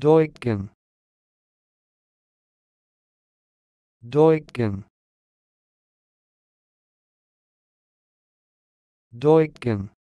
Deuken Deuken Deuken